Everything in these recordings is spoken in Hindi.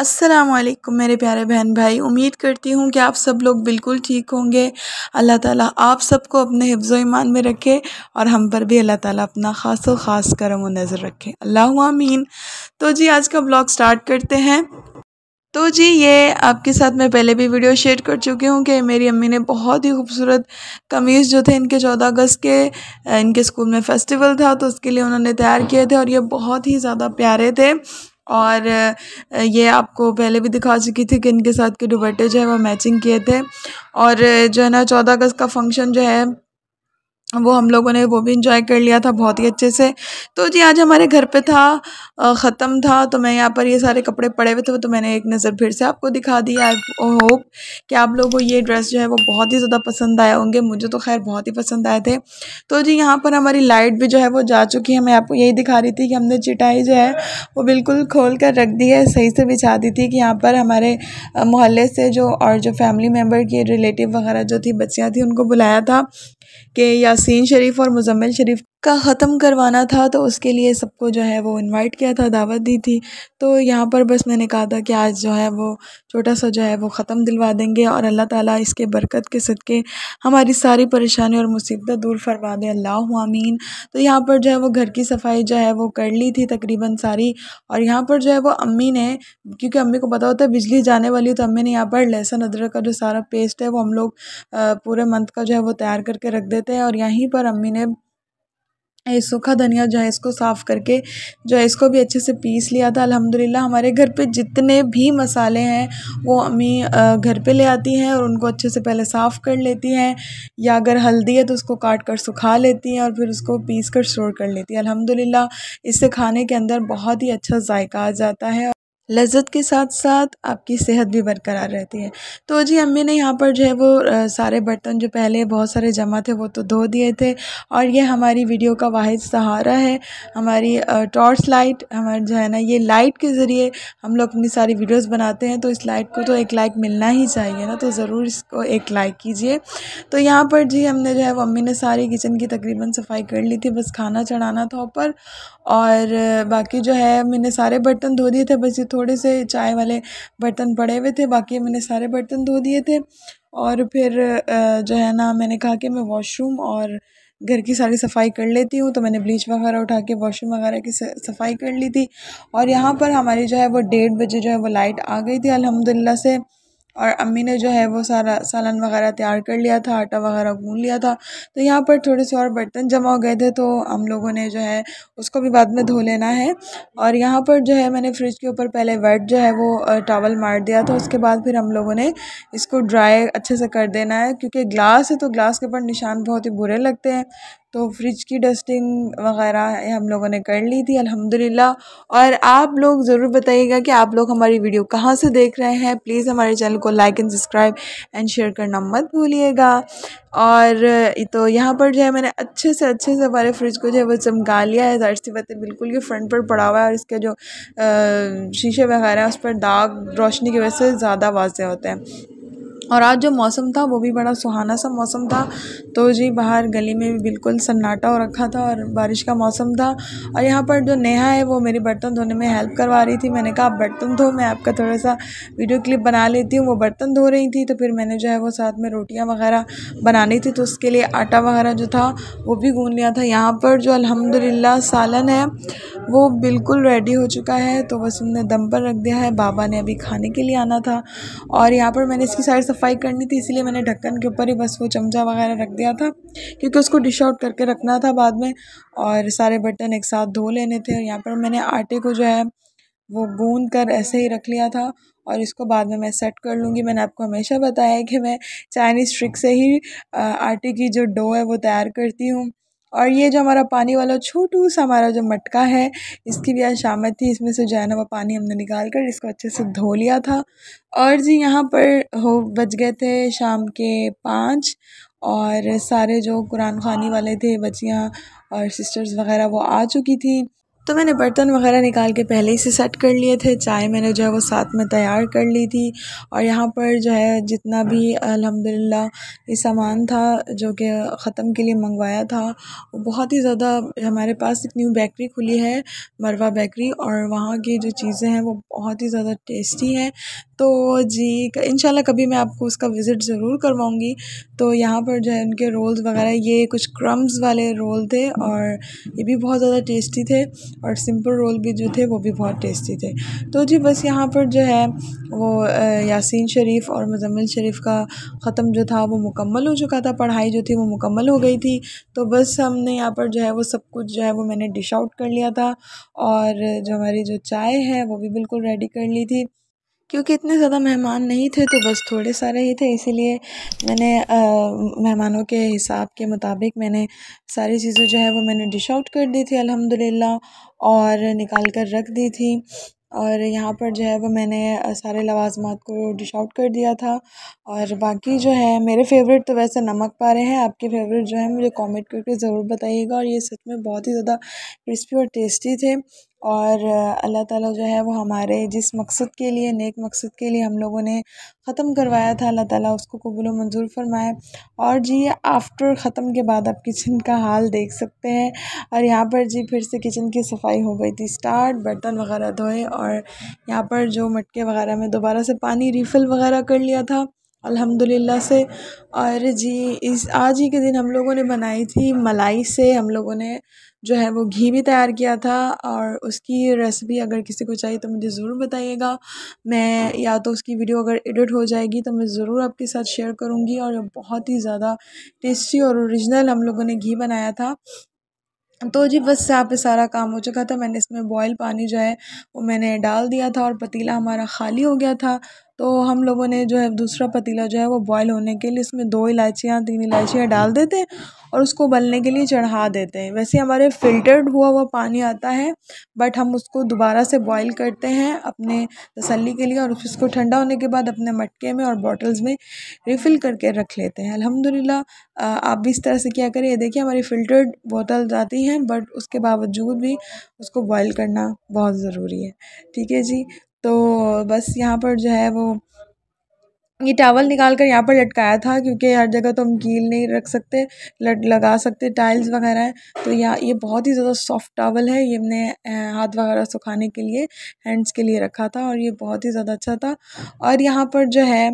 अस्सलाम वालेकुम मेरे प्यारे बहन भाई उम्मीद करती हूँ कि आप सब लोग बिल्कुल ठीक होंगे अल्लाह ताला आप सबको अपने हिफ्ज़ ईमान में रखे और हम पर भी अल्लाह ताला अपना ख़ास व ख़ास करम नज़र रखे अल्लाह आमीन तो जी आज का ब्लॉग स्टार्ट करते हैं तो जी ये आपके साथ मैं पहले भी वीडियो शेयर कर चुकी हूँ कि मेरी अम्मी ने बहुत ही खूबसूरत कमीज़ जो थे इनके 14 अगस्त के इनके स्कूल में फेस्टिवल था तो उसके लिए उन्होंने तैयार किए थे और ये बहुत ही ज़्यादा प्यारे थे और ये आपको पहले भी दिखा चुकी थी कि इनके साथ के दुपट्टे जो है वो मैचिंग किए थे और जो है ना चौदह अगस्त का फंक्शन जो है वो हम लोगों ने वो भी इन्जॉय कर लिया था बहुत ही अच्छे से तो जी आज हमारे घर पे था ख़त्म था तो मैं यहाँ पर ये सारे कपड़े पड़े हुए थे तो मैंने एक नज़र फिर से आपको दिखा दी आई होप कि आप लोगों को ये ड्रेस जो है वो बहुत ही ज़्यादा पसंद आए होंगे मुझे तो खैर बहुत ही पसंद आए थे तो जी यहाँ पर हमारी लाइट भी जो है वो जा चुकी है मैं आपको यही दिखा रही थी कि हमने चिटाई जो है वो बिल्कुल खोल कर रख दी है सही से बिछा दी थी कि यहाँ पर हमारे मोहल्ले से जो और जो फैमिली मेम्बर के रिलेटिव वगैरह जो थी बच्चियाँ थी उनको बुलाया था कि या यासीन शरीफ और मुजम्मिल शरीफ का ख़त्म करवाना था तो उसके लिए सबको जो है वो इनवाइट किया था दावत दी थी तो यहाँ पर बस मैंने कहा था कि आज जो है वो छोटा सा जो है वो ख़त्म दिलवा देंगे और अल्लाह ताला इसके बरकत के सदक़े हमारी सारी परेशानी और मुसीबत दूर फरमा दे अल्लाह आमीन तो यहाँ पर जो है वो घर की सफाई जो है वो कर ली थी तकरीबन सारी और यहाँ पर जो है वो अम्मी ने क्योंकि अम्मी को पता होता है बिजली जाने वाली तो अम्मी ने यहाँ पर लहसुन अदरक का जो सारा पेस्ट है वो हम लोग पूरे मंथ का जो है वो तैयार करके रख देते हैं और यहीं पर अम्मी ने ये सूखा धनिया जो है इसको साफ़ करके जो है इसको भी अच्छे से पीस लिया था अल्हम्दुलिल्लाह हमारे घर पे जितने भी मसाले हैं वो अम्मी घर पे ले आती हैं और उनको अच्छे से पहले साफ़ कर लेती हैं या अगर हल्दी है तो उसको काट कर सुखा लेती हैं और फिर उसको पीस कर स्टोर कर लेती हैं अल्हम्दुलिल्लाह इससे खाने के अंदर बहुत ही अच्छा जायका आ जाता है लज़्ज़त के साथ साथ आपकी सेहत भी बरकरार रहती है तो जी अम्मी ने यहाँ पर जो है वो सारे बर्तन जो पहले बहुत सारे जमा थे वो तो धो दिए थे और ये हमारी वीडियो का वाद सहारा है हमारी टॉर्च लाइट हमारे जो है ना ये लाइट के ज़रिए हम लोग अपनी सारी वीडियोस बनाते हैं तो इस लाइट को तो एक लाइक मिलना ही चाहिए ना तो ज़रूर इसको एक लाइक कीजिए तो यहाँ पर जी हमने जो है वो अम्मी ने सारी किचन की तकरीबन सफाई कर ली थी बस खाना चढ़ाना था ऊपर और बाकी जो है मैंने सारे बर्तन धो दिए थे बस ये थोड़े से चाय वाले बर्तन पड़े हुए थे बाकी मैंने सारे बर्तन धो दिए थे और फिर जो है ना मैंने कहा कि मैं वॉशरूम और घर की सारी सफाई कर लेती हूँ तो मैंने ब्लीच वगैरह उठा के वॉशरूम वगैरह की सफाई कर ली थी और यहाँ पर हमारी जो है वो डेढ़ बजे जो है वो लाइट आ गई थी अलहमदिल्ला से और अम्मी ने जो है वो सारा सालन वगैरह तैयार कर लिया था आटा वगैरह गून लिया था तो यहाँ पर थोड़े से और बर्तन जमा हो गए थे तो हम लोगों ने जो है उसको भी बाद में धो लेना है और यहाँ पर जो है मैंने फ्रिज के ऊपर पहले वेट जो है वो टावल मार दिया था उसके बाद फिर हम लोगों ने इसको ड्राई अच्छे से कर देना है क्योंकि ग्लास है तो ग्लास के ऊपर निशान बहुत ही बुरे लगते हैं तो फ्रिज की डस्टिंग वगैरह हम लोगों ने कर ली थी अल्हम्दुलिल्लाह और आप लोग ज़रूर बताइएगा कि आप लोग हमारी वीडियो कहाँ से देख रहे हैं प्लीज़ हमारे चैनल को like and subscribe and share करना मत भूलिएगा और तो यहाँ पर जो है मैंने अच्छे से अच्छे से हमारे फ्रिज को जो है वो चमका लिया है ज़ाहिर सी बातें बिल्कुल ये फ्रंट पर पड़ा हुआ है और इसके जो शीशे वगैरह उस पर दाग रोशनी की वजह से ज़्यादा वाजह होते हैं और आज जो मौसम था वो भी बड़ा सुहाना सा मौसम था तो जी बाहर गली में भी बिल्कुल सन्नाटा हो रखा था और बारिश का मौसम था और यहाँ पर जो नेहा है वो मेरी बर्तन धोने में हेल्प करवा रही थी मैंने कहा आप बर्तन धो मैं आपका थोड़ा सा वीडियो क्लिप बना लेती हूँ वो बर्तन धो रही थी तो फिर मैंने जो है वो साथ में रोटियाँ वगैरह बनानी थी तो उसके लिए आटा वगैरह जो था वो भी गूँध लिया था यहाँ पर जो अलहमदिल्ला सालन है वो बिल्कुल रेडी हो चुका है तो बस उनने दम पर रख दिया है बाबा ने अभी खाने के लिए आना था और यहाँ पर मैंने इसकी सारी सफाई करनी थी इसलिए मैंने ढक्कन के ऊपर ही बस वो चमचा वगैरह रख दिया था क्योंकि उसको डिश आउट करके रखना था बाद में और सारे बर्तन एक साथ धो लेने थे और यहाँ पर मैंने आटे को जो है वो गूंद कर ऐसे ही रख लिया था और इसको बाद में मैं सेट कर लूँगी मैंने आपको हमेशा बताया कि मैं चाइनीज़ ट्रिक से ही आटे की जो डो है वो तैयार करती हूँ और ये जो हमारा पानी वाला छोटू सा हमारा जो मटका है इसकी भी आज शामत थी इसमें से जाना वो पानी हमने निकाल कर इसको अच्छे से धो लिया था और जी यहाँ पर हो बज गए थे शाम के पाँच और सारे जो कुरान खानी वाले थे बच्चियाँ और सिस्टर्स वगैरह वो आ चुकी थी तो मैंने बर्तन वगैरह निकाल के पहले ही से सेट कर लिए थे चाय मैंने जो है वो साथ में तैयार कर ली थी और यहाँ पर जो है जितना भी अलहमदिल्ला ये सामान था जो कि ख़त्म के लिए मंगवाया था वो बहुत ही ज़्यादा हमारे पास एक न्यू बेकरी खुली है मरवा बेकरी और वहाँ की जो चीज़ें हैं वो बहुत ही ज़्यादा टेस्टी हैं तो जी इन कभी मैं आपको उसका विज़िट ज़रूर करवाऊँगी तो यहाँ पर जो है उनके रोल्स वगैरह ये कुछ क्रम्स वाले रोल थे और ये भी बहुत ज़्यादा टेस्टी थे और सिंपल रोल भी जो थे वो भी बहुत टेस्टी थे तो जी बस यहाँ पर जो है वो यासीन शरीफ और मजम्मिल शरीफ का ख़त्म जो था वो मुकम्मल हो चुका था पढ़ाई जो थी वो मुकम्मल हो गई थी तो बस हमने यहाँ पर जो है वो सब कुछ जो है वो मैंने डिश आउट कर लिया था और जो हमारी जो चाय है वो भी बिल्कुल रेडी कर ली थी क्योंकि इतने ज़्यादा मेहमान नहीं थे तो बस थोड़े सारे ही थे इसीलिए मैंने मेहमानों के हिसाब के मुताबिक मैंने सारी चीज़ें जो है वो मैंने डिश आउट कर दी थी अल्हम्दुलिल्लाह और निकाल कर रख दी थी और यहाँ पर जो है वो मैंने सारे लवाजमात को डिश आउट कर दिया था और बाकी जो है मेरे फेवरेट तो वैसे नमक पा रहे हैं आपके फेवरेट जो है मुझे कमेंट करके ज़रूर बताइएगा और ये सच में बहुत ही ज़्यादा क्रिस्पी और टेस्टी थे और अल्लाह ताला जो है वो हमारे जिस मकसद के लिए नेक मकसद के लिए हम लोगों ने ख़त्म करवाया था अल्लाह ताला उसको कबूल मंजूर फरमाए और जी आफ्टर ख़त्म के बाद आप किचन का हाल देख सकते हैं और यहाँ पर जी फिर से किचन की सफाई हो गई थी स्टार्ट बर्तन वगैरह धोए और यहाँ पर जो मटके वगैरह में दोबारा से पानी रिफ़िल वगैरह कर लिया था अल्हम्दुलिल्लाह से और जी इस आज ही के दिन हम लोगों ने बनाई थी मलाई से हम लोगों ने जो है वो घी भी तैयार किया था और उसकी रेसिपी अगर किसी को चाहिए तो मुझे ज़रूर बताइएगा मैं या तो उसकी वीडियो अगर एडिट हो जाएगी तो मैं ज़रूर आपके साथ शेयर करूँगी और बहुत ही ज़्यादा टेस्टी और ओरिजिनल हम लोगों ने घी बनाया था तो जी बस यहाँ पे सारा काम हो चुका था मैंने इसमें बॉयल पानी जो है वो मैंने डाल दिया था और पतीला हमारा खाली हो गया था तो हम लोगों ने जो है दूसरा पतीला जो है वो बॉयल होने के लिए इसमें दो इलायचियाँ तीन इलायचियाँ डाल देते हैं और उसको उबलने के लिए चढ़ा देते हैं वैसे हमारे फ़िल्टर्ड हुआ हुआ पानी आता है बट हम उसको दोबारा से बॉयल करते हैं अपने तसल्ली के लिए और उसको ठंडा होने के बाद अपने मटके में और बॉटल्स में रिफ़िल करके रख लेते हैं अलहमदिल्ला आप भी इस तरह से क्या करें देखिए हमारी फ़िल्टर्ड बोतल आती हैं बट उसके बावजूद भी उसको बॉयल करना बहुत ज़रूरी है ठीक है जी तो बस यहाँ पर जो है वो ये टावल निकाल कर यहाँ पर लटकाया था क्योंकि हर जगह तो हम कील नहीं रख सकते लट लगा सकते टाइल्स वगैरह हैं तो यहाँ ये बहुत ही ज़्यादा सॉफ्ट टावल है ये हमने हाथ वगैरह सुखाने के लिए हैंड्स के लिए रखा था और ये बहुत ही ज़्यादा अच्छा था और यहाँ पर जो है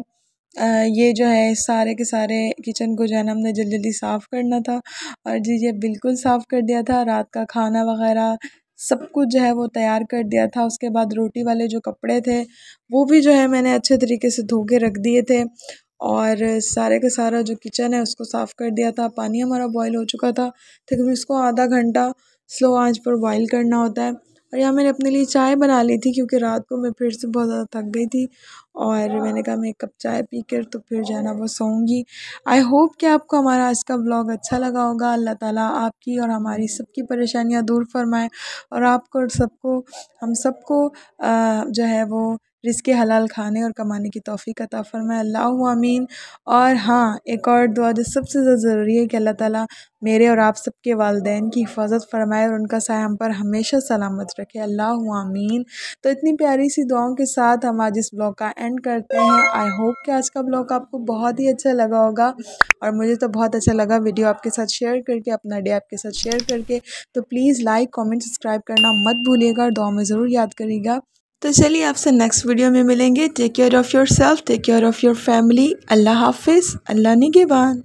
ये जो है सारे के सारे किचन को जो है ना हमने जल्दी जल्दी साफ़ करना था और जी ये बिल्कुल साफ़ कर दिया था रात का खाना वगैरह सब कुछ जो है वो तैयार कर दिया था उसके बाद रोटी वाले जो कपड़े थे वो भी जो है मैंने अच्छे तरीके से धो के रख दिए थे और सारे का सारा जो किचन है उसको साफ़ कर दिया था पानी हमारा बॉयल हो चुका था तो उसको आधा घंटा स्लो आंच पर बॉयल करना होता है और यहाँ मैंने अपने लिए चाय बना ली थी क्योंकि रात को मैं फिर से बहुत ज़्यादा थक गई थी और मैंने कहा मैं एक कप चाय पी कर तो फिर जाना वो सोऊंगी आई होप कि आपको हमारा आज का ब्लॉग अच्छा लगा होगा अल्लाह ताला आपकी और हमारी सबकी परेशानियाँ दूर फरमाए और आपको और सबको हम सबको जो है वो रिस्क हलाल खाने और कमाने की तोफ़ी का फ़रमाए अल्लाह आमीन और हाँ एक और दुआ जो सबसे ज़्यादा ज़रूरी है कि अल्लाह ताला मेरे और आप सबके वालदे वालदेन की हिफाजत फरमाए और उनका साय हम पर हमेशा सलामत रखे अल्लाह आमीन तो इतनी प्यारी सी दुआओं के साथ हम आज इस ब्लॉग का एंड करते हैं आई होप कि आज का ब्लॉग आपको बहुत ही अच्छा लगा होगा और मुझे तो बहुत अच्छा लगा वीडियो आपके साथ शेयर करके अपना डे आपके साथ शेयर करके तो प्लीज़ लाइक कॉमेंट सब्सक्राइब करना मत भूलिएगा और दुआ में ज़रूर याद करिएगा तो चलिए आपसे नेक्स्ट वीडियो में मिलेंगे take care of yourself take care of your family अल्लाह हाफिज़ अल्लाह निगेबान